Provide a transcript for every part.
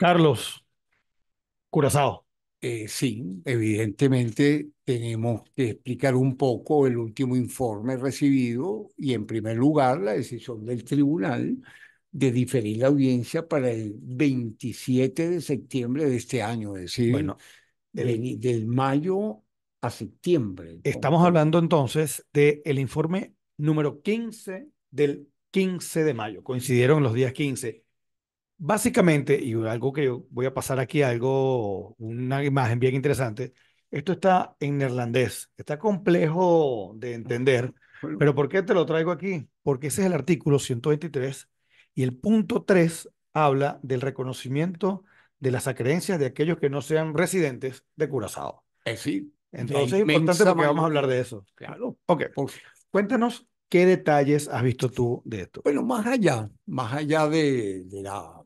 Carlos, Curazao. Eh, sí, evidentemente tenemos que explicar un poco el último informe recibido y en primer lugar la decisión del tribunal de diferir la audiencia para el 27 de septiembre de este año, es decir, eh, del, mayo a septiembre. Estamos hablando entonces del informe número 15 del 15 de mayo, coincidieron los días 15. Básicamente, y algo que yo voy a pasar aquí, algo, una imagen bien interesante, esto está en neerlandés, está complejo de entender, pero ¿por qué te lo traigo aquí? Porque ese es el artículo 123 y el punto 3 habla del reconocimiento de las acreencias de aquellos que no sean residentes de Curazao. Eh, sí. Entonces es importante porque vamos a hablar de eso. Claro. Cuéntanos qué detalles has visto tú de esto. Bueno, más allá, más allá de, de la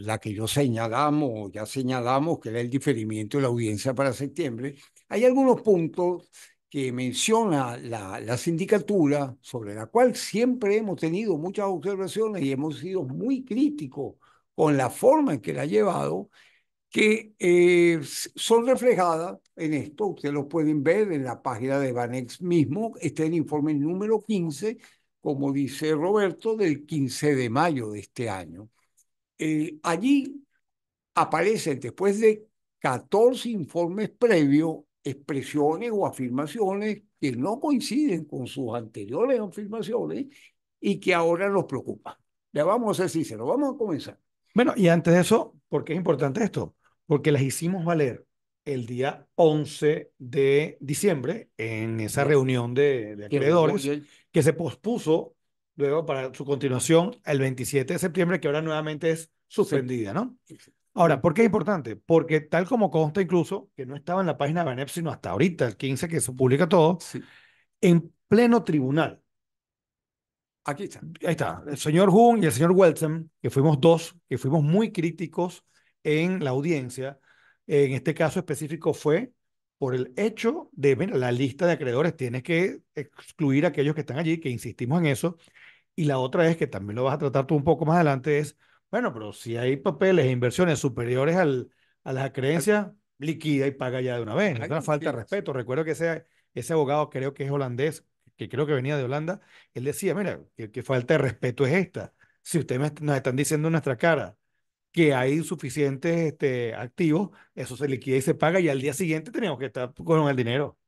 la que yo señalamos, ya señalamos, que era el diferimiento de la audiencia para septiembre, hay algunos puntos que menciona la, la sindicatura, sobre la cual siempre hemos tenido muchas observaciones y hemos sido muy críticos con la forma en que la ha llevado, que eh, son reflejadas en esto. Ustedes lo pueden ver en la página de Banex mismo, está el informe número 15, como dice Roberto, del 15 de mayo de este año. Eh, allí aparecen después de 14 informes previos expresiones o afirmaciones que no coinciden con sus anteriores afirmaciones y que ahora nos preocupan. Ya vamos a ser sinceros, vamos a comenzar. Bueno, y antes de eso, ¿por qué es importante esto? Porque las hicimos valer el día 11 de diciembre en esa reunión de, de acreedores que se pospuso luego para su continuación el 27 de septiembre, que ahora nuevamente es suspendida, ¿no? Ahora, ¿por qué es importante? Porque tal como consta incluso, que no estaba en la página de Banep, sino hasta ahorita, el 15, que se publica todo, en pleno tribunal. Aquí está. Ahí está. El señor Hun y el señor Welsen, que fuimos dos, que fuimos muy críticos en la audiencia. En este caso específico fue por el hecho de, la lista de acreedores, tiene que excluir a aquellos que están allí, que insistimos en eso, y la otra es que también lo vas a tratar tú un poco más adelante, es, bueno, pero si hay papeles e inversiones superiores al, a las creencias, liquida y paga ya de una vez. No es una falta de respeto. Recuerdo que ese, ese abogado, creo que es holandés, que creo que venía de Holanda, él decía, mira, que, falta de respeto es esta. Si ustedes nos están diciendo en nuestra cara que hay suficientes este, activos, eso se liquida y se paga y al día siguiente tenemos que estar con el dinero.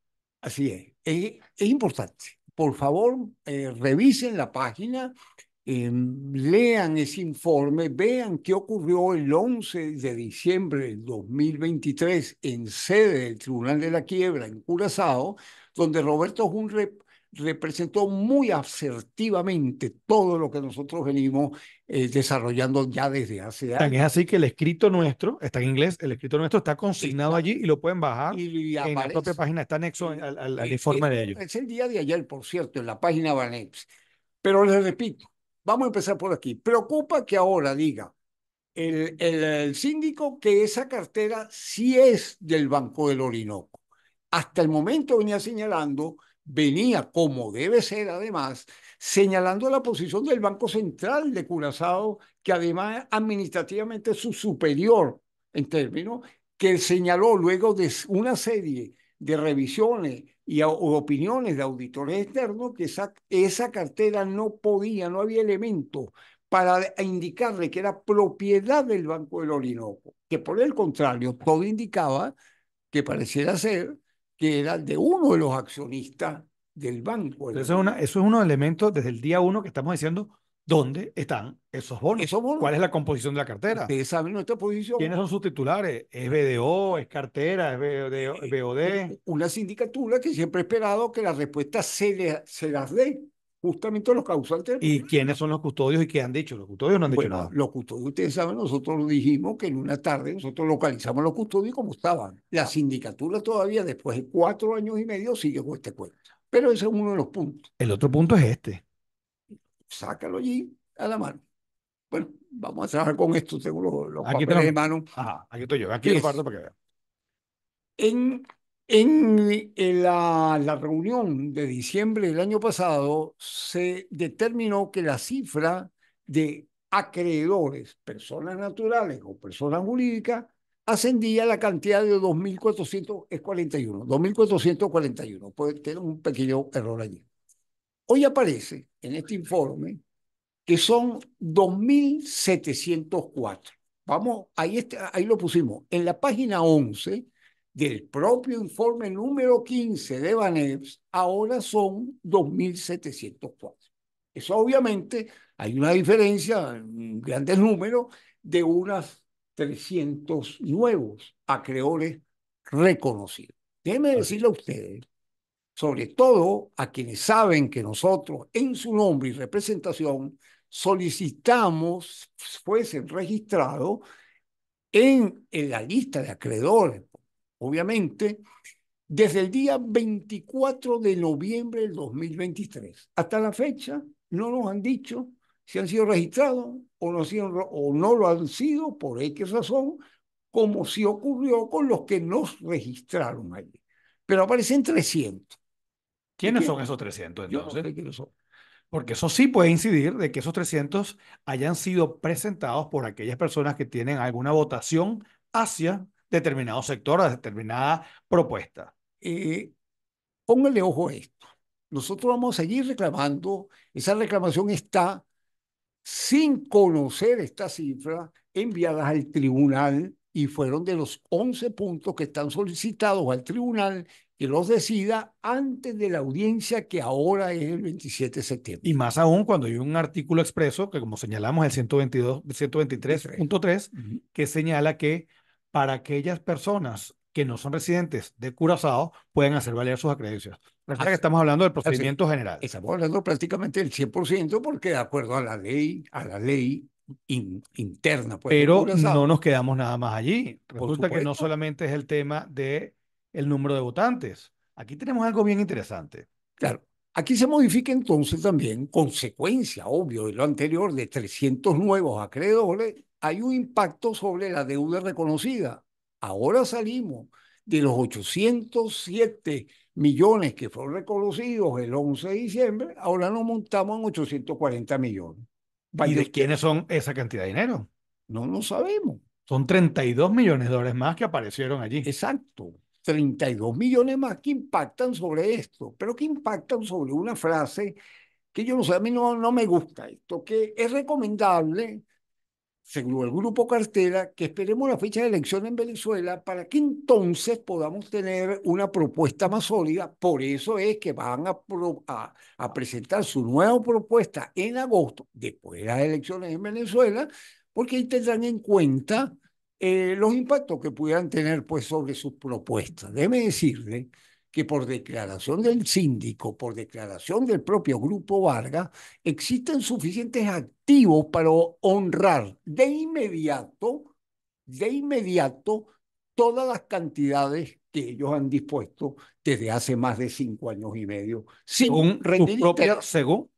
Así es. Es, es importante por favor, eh, revisen la página, em, lean ese informe, vean qué ocurrió el 11 de diciembre del 2023 en sede del Tribunal de la Quiebra en Curazao, donde Roberto Junre representó muy asertivamente todo lo que nosotros venimos eh, desarrollando ya desde hace años. Es así que el escrito nuestro, está en inglés, el escrito nuestro está consignado allí y lo pueden bajar en la propia página, está anexo al, eh, informe eh, de ellos. Es el día de ayer, por cierto, en la página Banex. Pero les repito, vamos a empezar por aquí. Preocupa que ahora diga el, el síndico que esa cartera sí es del Banco del Orinoco. Hasta el momento venía señalando venía, como debe ser además, señalando la posición del Banco Central de Curazao, que además administrativamente es su superior en términos, que señaló luego de una serie de revisiones y opiniones de auditores externos que esa, esa cartera no podía, no había elementos para indicarle que era propiedad del Banco del Orinoco, que por el contrario todo indicaba que pareciera ser que era de uno de los accionistas del banco. Eso es, una, uno de los elementos desde el día uno que estamos diciendo dónde están esos bonos? ¿Cuál es la composición de la cartera? Ustedes saben nuestra posición. ¿Quiénes son sus titulares? ¿Es BDO? ¿Es cartera? ¿Es BOD? Eh, eh, una sindicatura que siempre ha esperado que la respuesta se, se las dé justamente los causantes. ¿Y quiénes son los custodios y qué han dicho? Los custodios no han dicho nada. Los custodios, ustedes saben, nosotros dijimos que en una tarde nosotros localizamos los custodios como estaban. La sindicatura todavía, después de cuatro años y medio, sigue con este cuento. Pero ese es uno de los puntos. El otro punto es este. Sácalo allí a la mano. Bueno, vamos a trabajar con esto, tengo los, aquí mano. aquí estoy yo, aquí lo parto para que vean. En en, la, reunión de diciembre del año pasado se determinó que la cifra de acreedores, personas naturales o personas jurídicas, ascendía a la cantidad de 2.441. 2.441, puede tener un pequeño error allí. Hoy aparece en este informe que son 2.704. Vamos, ahí, ahí lo pusimos. En la página 11 del propio informe número 15 de Baneps, ahora son 2.704. Eso obviamente hay una diferencia, un grandes número, de unas 300 nuevos acreedores reconocidos. Déjenme decirle a ustedes, sobre todo a quienes saben que nosotros, en su nombre y representación, solicitamos fuesen registrados en la lista de acreedores obviamente, desde el día 24 de noviembre del 2023. Hasta la fecha no nos han dicho si han sido registrados o no, lo han sido por X razón, como si ocurrió con los que nos registraron ahí Pero aparecen 300. ¿Quiénes son esos 300 entonces? Porque eso sí puede incidir de que esos 300 hayan sido presentados por aquellas personas que tienen alguna votación hacia determinado sector, a determinada propuesta. póngale ojo a esto. Nosotros vamos a seguir reclamando, esa reclamación está sin conocer esta cifra, enviadas al tribunal y fueron de los 11 puntos que están solicitados al tribunal que los decida antes de la audiencia que ahora es el 27 de septiembre. Y más aún cuando hay un artículo expreso, que como señalamos el 122, 123.3, que señala que para aquellas personas que no son residentes de Curazao puedan hacer valer sus acreencias. Resulta que estamos hablando del procedimiento general. Estamos hablando prácticamente del 100% porque de acuerdo a la ley, a la ley interna. Pues, Pero no nos quedamos nada más allí. Resulta que no solamente es el tema de el número de votantes. Aquí tenemos algo bien interesante. Claro. Aquí se modifica entonces también, consecuencia, obvio, de lo anterior, de 300 nuevos acreedores, hay un impacto sobre la deuda reconocida. Ahora salimos de los 807 millones que fueron reconocidos el 11 de diciembre, ahora nos montamos en 840 millones. ¿Y de quiénes son esa cantidad de dinero? No lo sabemos. Son 32 millones de dólares más que aparecieron allí. Exacto. 32 millones más que impactan sobre esto, pero que impactan sobre una frase que yo no sé, a mí no, no me gusta esto, que es recomendable según el Grupo Cartera, que esperemos la fecha de elección en Venezuela para que entonces podamos tener una propuesta más sólida. Por eso es que van a, presentar su nueva propuesta en agosto, después de las elecciones en Venezuela, porque ahí tendrán en cuenta eh, los impactos que pudieran tener pues, sobre sus propuestas. Déjeme decirle que por declaración del síndico, por declaración del propio Grupo Vargas, existen suficientes activos para honrar de inmediato, de inmediato, todas las cantidades que ellos han dispuesto desde hace más de cinco años y medio, según,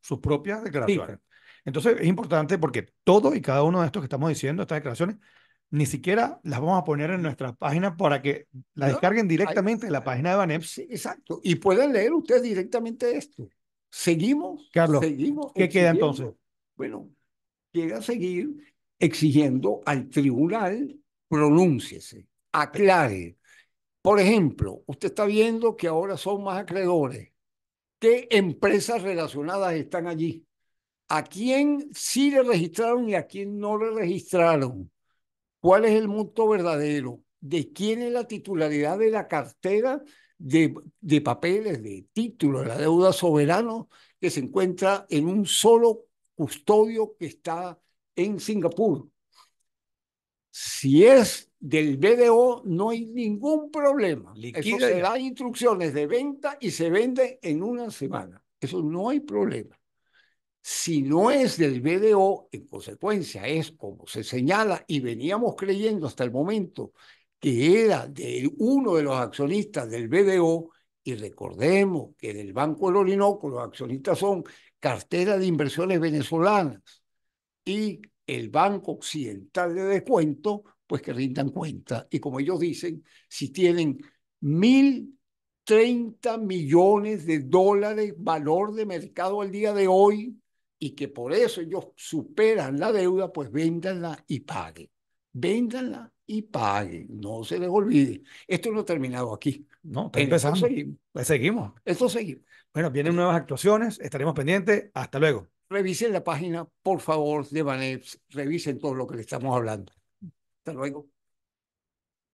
sus propias, declaraciones. Entonces es importante porque todo y cada uno de estos que estamos diciendo, estas declaraciones, ni siquiera las vamos a poner en nuestra página para que la descarguen directamente en la página de Banepsi. exacto. Y pueden leer ustedes directamente esto. Seguimos. Carlos, seguimos ¿qué queda entonces? Bueno, llega a seguir exigiendo al tribunal pronúnciese, aclare. Por ejemplo, usted está viendo que ahora son más acreedores. ¿Qué empresas relacionadas están allí? ¿A quién sí le registraron y a quién no le registraron? cuál es el monto verdadero, de quién es la titularidad de la cartera de, de papeles, de títulos, la deuda soberana que se encuentra en un solo custodio que está en Singapur. Si es del BDO, no hay ningún problema. Liquida. Eso se da instrucciones de venta y se vende en una semana. Eso no hay problema. Si no es del BDO, en consecuencia es como se señala y veníamos creyendo hasta el momento que era de uno de los accionistas del BDO, y recordemos que en el Banco del Orinoco los accionistas son Cartera de Inversiones Venezolanas y el Banco Occidental de Descuento, pues que rindan cuenta. Y como ellos dicen, si tienen mil millones de dólares valor de mercado al día de hoy y que por eso ellos superan la deuda, pues véndanla y paguen. Véndanla y paguen, no se les olvide. Esto no ha terminado aquí. No, está empezando. seguimos. Pues seguimos. Esto seguimos. Bueno, vienen nuevas actuaciones, estaremos pendientes. Hasta luego. Revisen la página, por favor, de Baneps, revisen todo lo que le estamos hablando. Hasta luego.